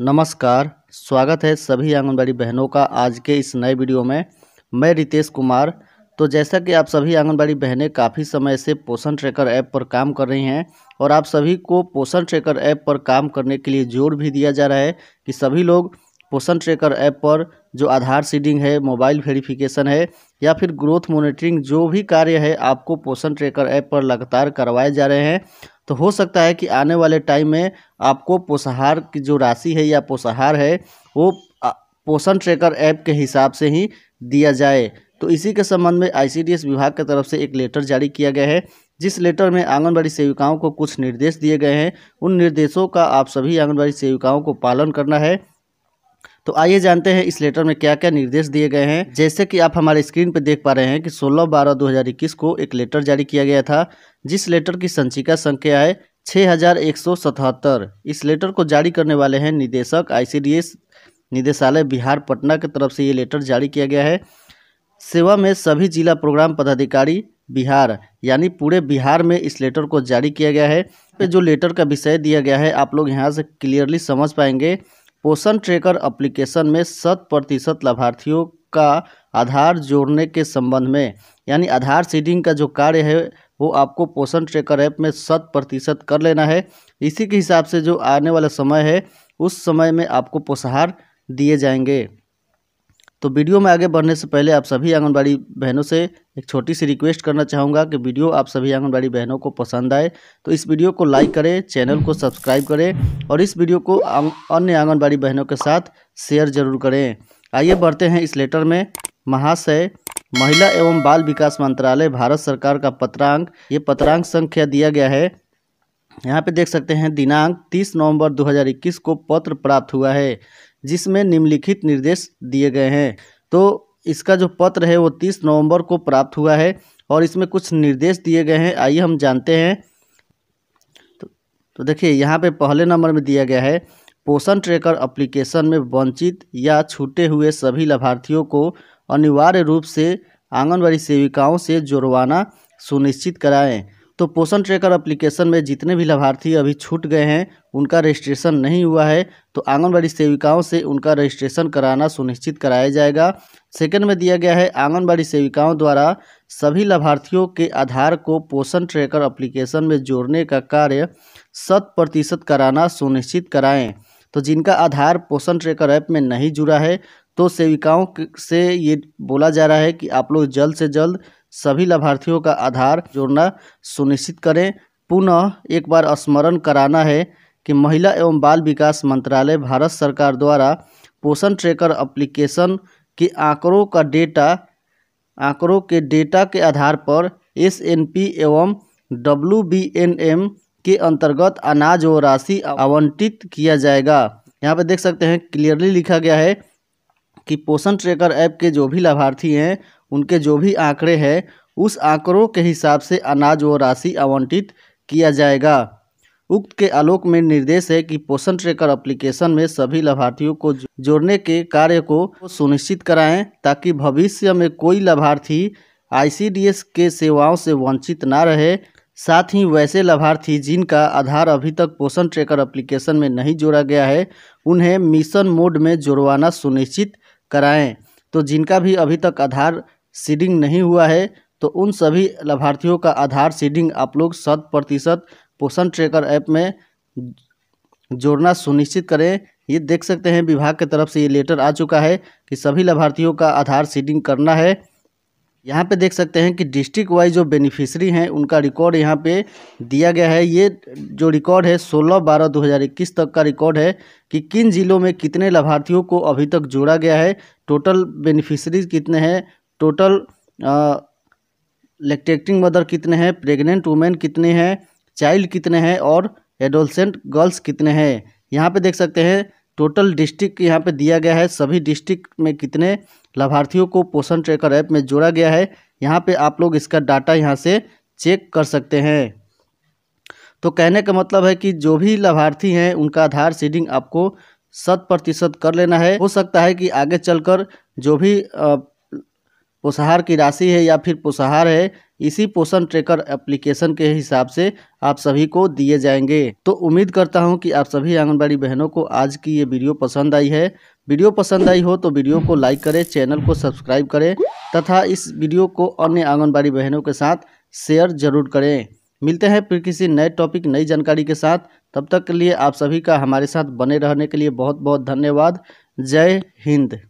नमस्कार स्वागत है सभी आंगनबाड़ी बहनों का आज के इस नए वीडियो में मैं रितेश कुमार तो जैसा कि आप सभी आंगनबाड़ी बहनें काफ़ी समय से पोषण ट्रैकर ऐप पर काम कर रही हैं और आप सभी को पोषण ट्रैकर ऐप पर काम करने के लिए जोर भी दिया जा रहा है कि सभी लोग पोषण ट्रैकर ऐप पर जो आधार सीडिंग है मोबाइल वेरिफिकेशन है या फिर ग्रोथ मोनिटरिंग जो भी कार्य है आपको पोषण ट्रैकर ऐप पर लगातार करवाए जा रहे हैं तो हो सकता है कि आने वाले टाइम में आपको पोषाहार की जो राशि है या पोषाहार है वो पोषण ट्रैकर ऐप के हिसाब से ही दिया जाए तो इसी के संबंध में आईसीडीएस विभाग की तरफ से एक लेटर जारी किया गया है जिस लेटर में आंगनबाड़ी सेविकाओं को कुछ निर्देश दिए गए हैं उन निर्देशों का आप सभी आंगनबाड़ी सेविकाओं को पालन करना है तो आइए जानते हैं इस लेटर में क्या क्या निर्देश दिए गए हैं जैसे कि आप हमारे स्क्रीन पर देख पा रहे हैं कि 16 बारह 2021 को एक लेटर जारी किया गया था जिस लेटर की संचिका संख्या है छः इस लेटर को जारी करने वाले हैं निदेशक आई निदेशालय बिहार पटना की तरफ से ये लेटर जारी किया गया है सेवा में सभी जिला प्रोग्राम पदाधिकारी बिहार यानी पूरे बिहार में इस लेटर को जारी किया गया है पे जो लेटर का विषय दिया गया है आप लोग यहाँ से क्लियरली समझ पाएंगे पोषण ट्रेकर एप्लीकेशन में शत प्रतिशत लाभार्थियों का आधार जोड़ने के संबंध में यानी आधार सीडिंग का जो कार्य है वो आपको पोषण ट्रेकर ऐप में शत प्रतिशत कर लेना है इसी के हिसाब से जो आने वाला समय है उस समय में आपको पोषाहार दिए जाएंगे तो वीडियो में आगे बढ़ने से पहले आप सभी आंगनबाड़ी बहनों से एक छोटी सी रिक्वेस्ट करना चाहूँगा कि वीडियो आप सभी आंगनबाड़ी बहनों को पसंद आए तो इस वीडियो को लाइक करें चैनल को सब्सक्राइब करें और इस वीडियो को अन्य आंगनबाड़ी बहनों के साथ शेयर जरूर करें आइए बढ़ते हैं इस लेटर में महाशय महिला एवं बाल विकास मंत्रालय भारत सरकार का पत्रांक ये पत्रांक संख्या दिया गया है यहाँ पे देख सकते हैं दिनांक 30 नवंबर 2021 को पत्र प्राप्त हुआ है जिसमें निम्नलिखित निर्देश दिए गए हैं तो इसका जो पत्र है वो 30 नवंबर को प्राप्त हुआ है और इसमें कुछ निर्देश दिए गए हैं आइए हम जानते हैं तो, तो देखिए यहाँ पे पहले नंबर में दिया गया है पोषण ट्रेकर अप्लीकेशन में वंचित या छूटे हुए सभी लाभार्थियों को अनिवार्य रूप से आंगनबाड़ी सेविकाओं से जुड़वाना सुनिश्चित कराएँ तो पोषण ट्रेकर एप्लीकेशन में जितने भी लाभार्थी अभी छूट गए हैं उनका रजिस्ट्रेशन नहीं हुआ है तो आंगनबाड़ी सेविकाओं से उनका रजिस्ट्रेशन कराना सुनिश्चित कराया जाएगा सेकंड में दिया गया है आंगनबाड़ी सेविकाओं द्वारा सभी लाभार्थियों के आधार को पोषण ट्रेकर एप्लीकेशन में जोड़ने का कार्य शत प्रतिशत कराना सुनिश्चित कराएँ तो जिनका आधार पोषण ट्रेकर ऐप में नहीं जुड़ा है तो सेविकाओं से ये बोला जा रहा है कि आप लोग जल्द से जल्द सभी लाभार्थियों का आधार जोड़ना सुनिश्चित करें पुनः एक बार स्मरण कराना है कि महिला एवं बाल विकास मंत्रालय भारत सरकार द्वारा पोषण ट्रैकर एप्लीकेशन के आंकड़ों का डेटा आंकड़ों के डेटा के आधार पर एस एवं डब्ल्यू के अंतर्गत अनाज व राशि आवंटित किया जाएगा यहाँ पर देख सकते हैं क्लियरली लिखा गया है कि पोषण ट्रैकर ऐप के जो भी लाभार्थी हैं उनके जो भी आंकड़े हैं उस आंकड़ों के हिसाब से अनाज व राशि आवंटित किया जाएगा उक्त के आलोक में निर्देश है कि पोषण ट्रेकर एप्लीकेशन में सभी लाभार्थियों को जोड़ने के कार्य को सुनिश्चित कराएं ताकि भविष्य में कोई लाभार्थी आईसीडीएस के सेवाओं से वंचित ना रहे साथ ही वैसे लाभार्थी जिनका आधार अभी तक पोषण ट्रेकर एप्लीकेशन में नहीं जोड़ा गया है उन्हें मिशन मोड में जुड़वाना सुनिश्चित कराएं तो जिनका भी अभी तक आधार सीडिंग नहीं हुआ है तो उन सभी लाभार्थियों का आधार सीडिंग आप लोग शत प्रतिशत पोषण ट्रेकर ऐप में जोड़ना सुनिश्चित करें ये देख सकते हैं विभाग की तरफ से ये लेटर आ चुका है कि सभी लाभार्थियों का आधार सीडिंग करना है यहाँ पे देख सकते हैं कि डिस्ट्रिक्ट वाइज जो बेनिफिशरी हैं उनका रिकॉर्ड यहाँ पे दिया गया है ये जो रिकॉर्ड है 16 बारह 2021 तक का रिकॉर्ड है कि किन जिलों में कितने लाभार्थियों को अभी तक जोड़ा गया है टोटल बेनिफिशरीज कितने हैं टोटल लेक्टेक्टिंग मदर कितने हैं प्रेग्नेंट वुमेन कितने हैं चाइल्ड कितने हैं और एडोलसेंट गर्ल्स कितने हैं यहाँ पे देख सकते हैं टोटल डिस्ट्रिक्ट यहाँ पे दिया गया है सभी डिस्ट्रिक्ट में कितने लाभार्थियों को पोषण ट्रैकर ऐप में जोड़ा गया है यहाँ पे आप लोग इसका डाटा यहाँ से चेक कर सकते हैं तो कहने का मतलब है कि जो भी लाभार्थी हैं उनका आधार सीडिंग आपको शत प्रतिशत कर लेना है हो सकता है कि आगे चलकर जो भी पोषाहार की राशि है या फिर पोषाहार है इसी पोषण ट्रेकर एप्लीकेशन के हिसाब से आप सभी को दिए जाएंगे तो उम्मीद करता हूं कि आप सभी आंगनबाड़ी बहनों को आज की ये वीडियो पसंद आई है वीडियो पसंद आई हो तो वीडियो को लाइक करें चैनल को सब्सक्राइब करें तथा इस वीडियो को अन्य आंगनबाड़ी बहनों के साथ शेयर जरूर करें मिलते हैं फिर किसी नए टॉपिक नई जानकारी के साथ तब तक के लिए आप सभी का हमारे साथ बने रहने के लिए बहुत बहुत धन्यवाद जय हिंद